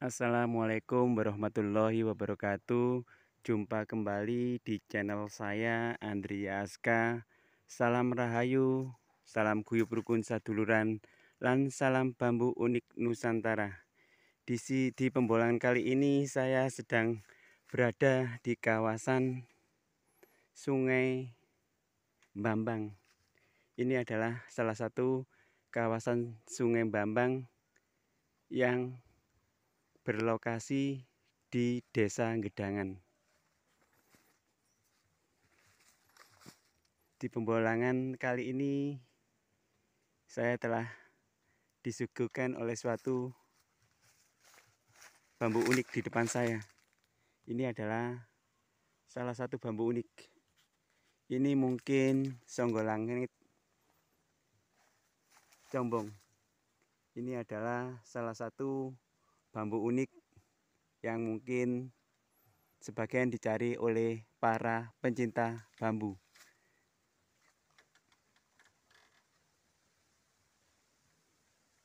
Assalamualaikum warahmatullahi wabarakatuh Jumpa kembali di channel saya Andri Aska Salam Rahayu, salam guyub rukun saduluran Lan salam bambu unik Nusantara Di, di pembolangan kali ini saya sedang berada di kawasan Sungai Bambang Ini adalah salah satu kawasan Sungai Bambang yang berlokasi di Desa Gedangan. Di pembolangan kali ini saya telah disuguhkan oleh suatu bambu unik di depan saya. Ini adalah salah satu bambu unik. Ini mungkin songgolangit combong. Ini adalah salah satu bambu unik yang mungkin sebagian dicari oleh para pencinta bambu.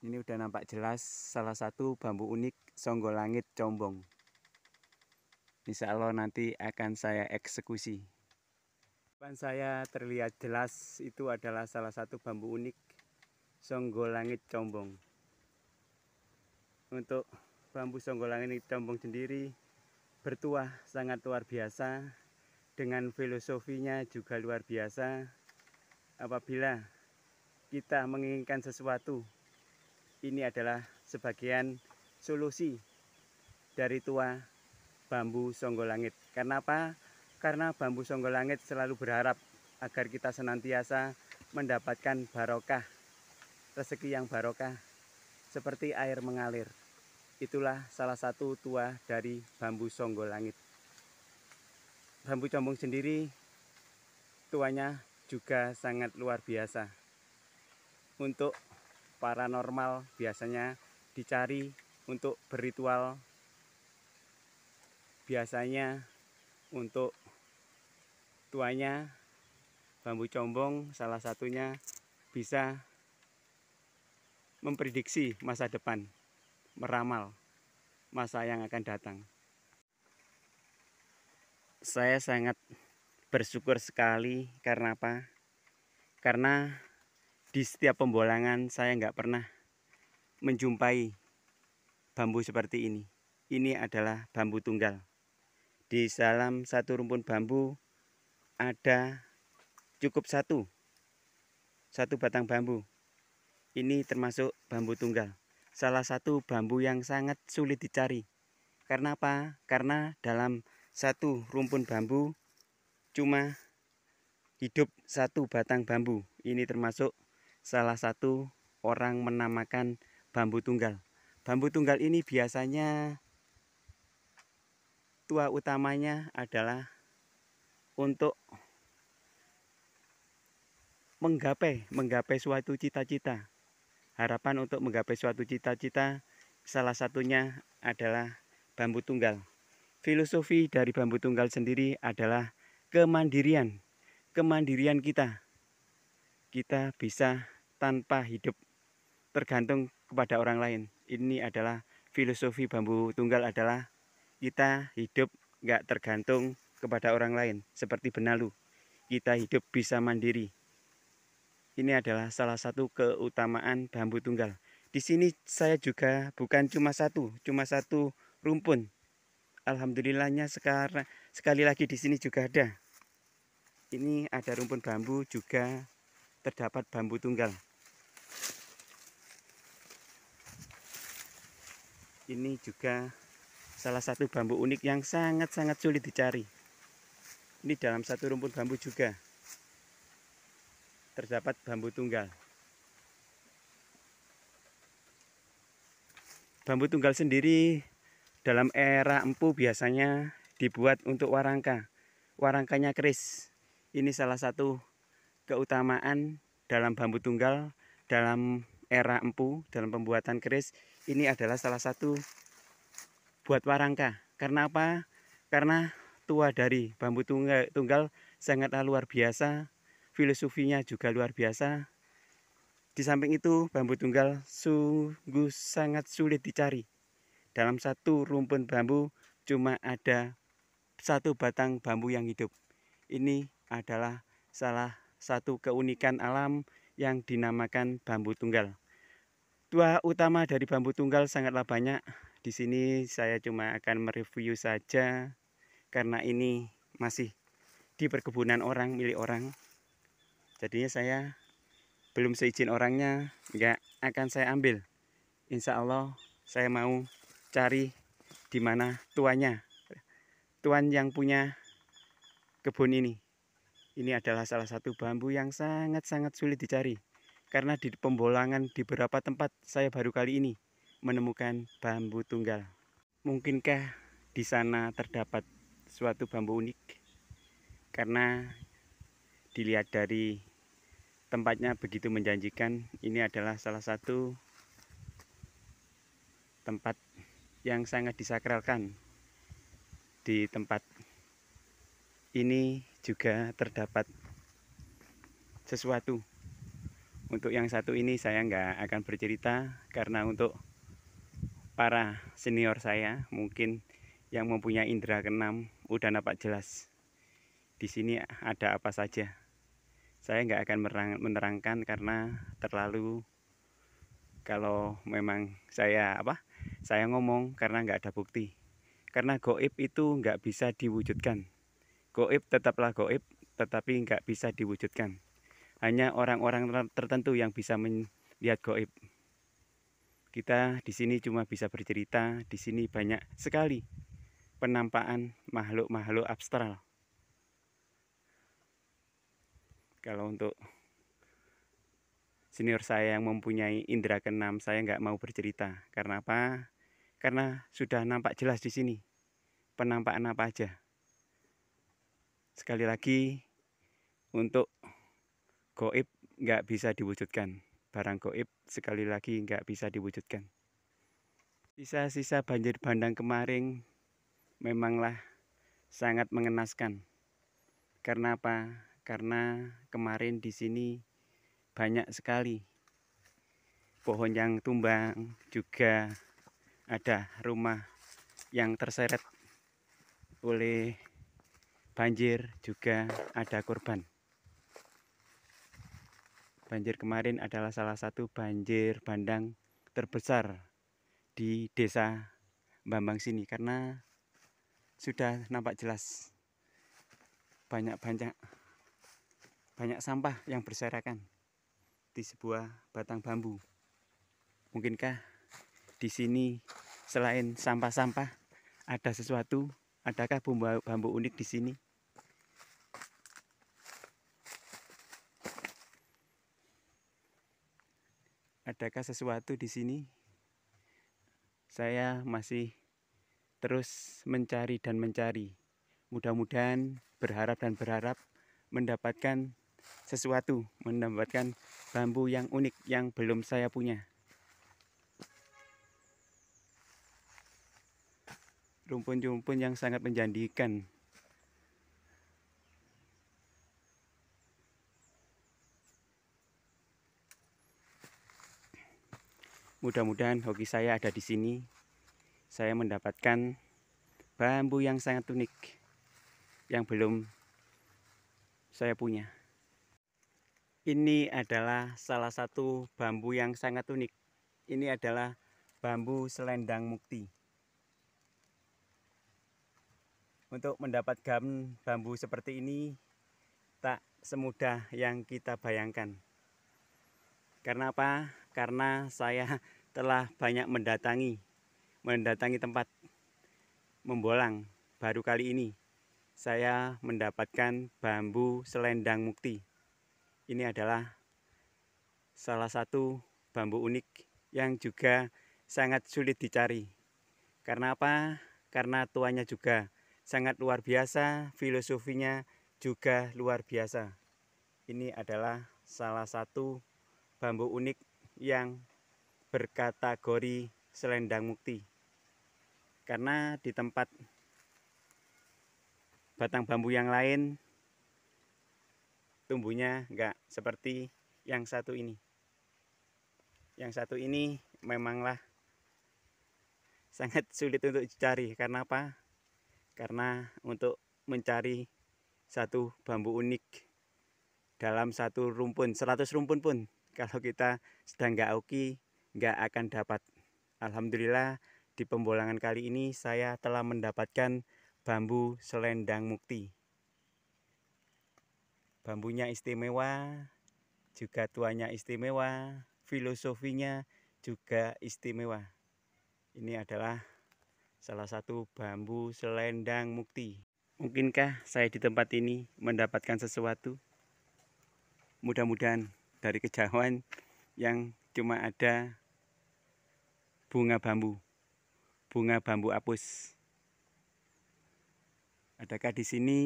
Ini udah nampak jelas salah satu bambu unik songgolangit combong. Insya Allah nanti akan saya eksekusi. Depan saya terlihat jelas itu adalah salah satu bambu unik songgolangit combong. Untuk bambu songgolang ini ditombong sendiri bertuah sangat luar biasa dengan filosofinya juga luar biasa apabila kita menginginkan sesuatu ini adalah sebagian solusi dari tua bambu songgolangit kenapa karena bambu songgolangit selalu berharap agar kita senantiasa mendapatkan barokah rezeki yang barokah seperti air mengalir Itulah salah satu tua dari bambu songgo langit. Bambu combong sendiri tuanya juga sangat luar biasa. Untuk paranormal biasanya dicari untuk beritual, biasanya untuk tuanya bambu combong salah satunya bisa memprediksi masa depan, meramal masa yang akan datang. Saya sangat bersyukur sekali karena apa? Karena di setiap pembolangan saya nggak pernah menjumpai bambu seperti ini. Ini adalah bambu tunggal. Di salam satu rumpun bambu ada cukup satu, satu batang bambu. Ini termasuk bambu tunggal salah satu bambu yang sangat sulit dicari. Karena apa? Karena dalam satu rumpun bambu cuma hidup satu batang bambu. Ini termasuk salah satu orang menamakan bambu tunggal. Bambu tunggal ini biasanya tua utamanya adalah untuk menggapai menggapai suatu cita-cita harapan untuk menggapai suatu cita-cita salah satunya adalah bambu tunggal. Filosofi dari bambu tunggal sendiri adalah kemandirian. Kemandirian kita. Kita bisa tanpa hidup tergantung kepada orang lain. Ini adalah filosofi bambu tunggal adalah kita hidup nggak tergantung kepada orang lain seperti benalu. Kita hidup bisa mandiri. Ini adalah salah satu keutamaan bambu tunggal. Di sini saya juga bukan cuma satu, cuma satu rumpun. Alhamdulillahnya sekarang sekali lagi di sini juga ada. Ini ada rumpun bambu juga terdapat bambu tunggal. Ini juga salah satu bambu unik yang sangat-sangat sulit dicari. Ini dalam satu rumpun bambu juga terdapat bambu tunggal. Bambu tunggal sendiri dalam era empu biasanya dibuat untuk warangka. Warangkanya keris. Ini salah satu keutamaan dalam bambu tunggal dalam era empu dalam pembuatan keris ini adalah salah satu buat warangka. Karena apa? Karena tua dari bambu tunggal, tunggal sangatlah luar biasa filosofinya juga luar biasa. Di samping itu, bambu tunggal sungguh sangat sulit dicari. Dalam satu rumpun bambu cuma ada satu batang bambu yang hidup. Ini adalah salah satu keunikan alam yang dinamakan bambu tunggal. Dua utama dari bambu tunggal sangatlah banyak. Di sini saya cuma akan mereview saja karena ini masih di perkebunan orang milik orang jadinya saya belum seizin orangnya nggak akan saya ambil Insya Allah saya mau cari di mana tuannya tuan yang punya kebun ini ini adalah salah satu bambu yang sangat-sangat sulit dicari karena di pembolangan di beberapa tempat saya baru kali ini menemukan bambu tunggal. Mungkinkah di sana terdapat suatu bambu unik? Karena dilihat dari tempatnya begitu menjanjikan ini adalah salah satu tempat yang sangat disakralkan di tempat ini juga terdapat sesuatu untuk yang satu ini saya nggak akan bercerita karena untuk para senior saya mungkin yang mempunyai indera keenam udah nampak jelas di sini ada apa saja saya nggak akan menerangkan karena terlalu kalau memang saya apa saya ngomong karena nggak ada bukti karena goib itu nggak bisa diwujudkan goib tetaplah goib tetapi nggak bisa diwujudkan hanya orang-orang tertentu yang bisa melihat goib kita di sini cuma bisa bercerita di sini banyak sekali penampakan makhluk-makhluk abstral kalau untuk senior saya yang mempunyai indera keenam saya nggak mau bercerita karena apa karena sudah nampak jelas di sini penampakan apa aja sekali lagi untuk goib nggak bisa diwujudkan barang goib sekali lagi nggak bisa diwujudkan sisa-sisa banjir bandang kemarin memanglah sangat mengenaskan karena apa karena kemarin di sini banyak sekali pohon yang tumbang juga ada rumah yang terseret oleh banjir juga ada korban banjir kemarin adalah salah satu banjir bandang terbesar di desa Bambang sini karena sudah nampak jelas banyak-banyak banyak sampah yang berserakan di sebuah batang bambu. Mungkinkah di sini selain sampah-sampah ada sesuatu? Adakah bumbu bambu unik di sini? Adakah sesuatu di sini? Saya masih terus mencari dan mencari. Mudah-mudahan berharap dan berharap mendapatkan sesuatu, mendapatkan bambu yang unik yang belum saya punya. Rumpun-rumpun yang sangat menjanjikan. Mudah-mudahan hoki saya ada di sini. Saya mendapatkan bambu yang sangat unik yang belum saya punya. Ini adalah salah satu bambu yang sangat unik. Ini adalah bambu selendang mukti. Untuk mendapatkan bambu seperti ini tak semudah yang kita bayangkan. Karena apa? Karena saya telah banyak mendatangi mendatangi tempat membolang baru kali ini saya mendapatkan bambu selendang mukti ini adalah salah satu bambu unik yang juga sangat sulit dicari. Karena apa? Karena tuanya juga sangat luar biasa, filosofinya juga luar biasa. Ini adalah salah satu bambu unik yang berkategori selendang mukti. Karena di tempat batang bambu yang lain tumbuhnya nggak seperti yang satu ini yang satu ini memanglah sangat sulit untuk dicari karena apa karena untuk mencari satu bambu unik dalam satu rumpun 100 rumpun pun kalau kita sedang nggak oki nggak akan dapat Alhamdulillah di pembolangan kali ini saya telah mendapatkan bambu selendang mukti Bambunya istimewa, juga tuanya istimewa, filosofinya juga istimewa. Ini adalah salah satu bambu selendang mukti. Mungkinkah saya di tempat ini mendapatkan sesuatu? Mudah-mudahan dari kejauhan yang cuma ada bunga bambu, bunga bambu apus. Adakah di sini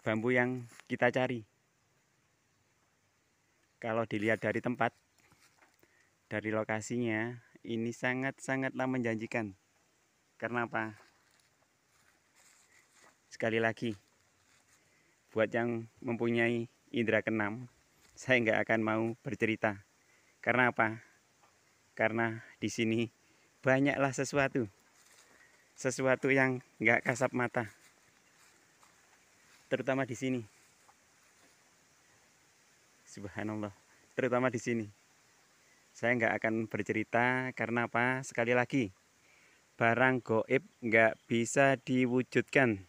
bambu yang kita cari. Kalau dilihat dari tempat, dari lokasinya, ini sangat-sangatlah menjanjikan. Karena apa? Sekali lagi, buat yang mempunyai indera keenam, saya nggak akan mau bercerita. Karena apa? Karena di sini banyaklah sesuatu, sesuatu yang nggak kasap mata terutama di sini subhanallah terutama di sini saya nggak akan bercerita karena apa sekali lagi barang goib nggak bisa diwujudkan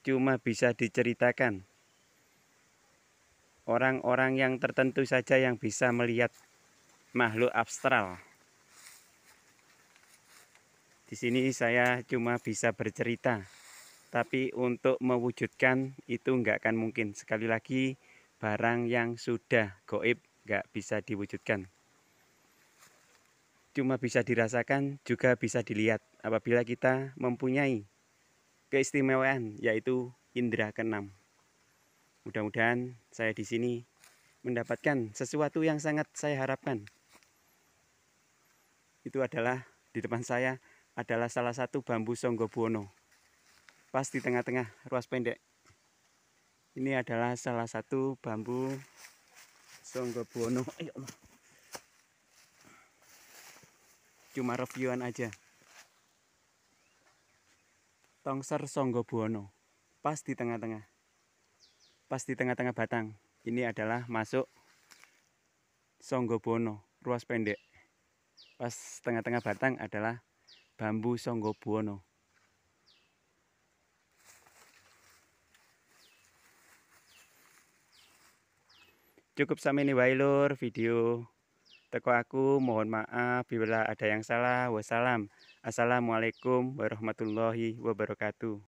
cuma bisa diceritakan orang-orang yang tertentu saja yang bisa melihat makhluk abstral di sini saya cuma bisa bercerita tapi untuk mewujudkan itu nggak akan mungkin sekali lagi barang yang sudah goib nggak bisa diwujudkan cuma bisa dirasakan juga bisa dilihat apabila kita mempunyai keistimewaan yaitu indera keenam mudah-mudahan saya di sini mendapatkan sesuatu yang sangat saya harapkan itu adalah di depan saya adalah salah satu bambu bono pas di tengah-tengah ruas pendek ini adalah salah satu bambu songgobono eh, ya cuma reviewan aja tongser songgobono pas di tengah-tengah pas di tengah-tengah batang ini adalah masuk songgobono ruas pendek pas tengah-tengah batang adalah bambu songgobono Cukup sampai ini wailur video teko aku. Mohon maaf bila ada yang salah. Wassalam. Assalamualaikum warahmatullahi wabarakatuh.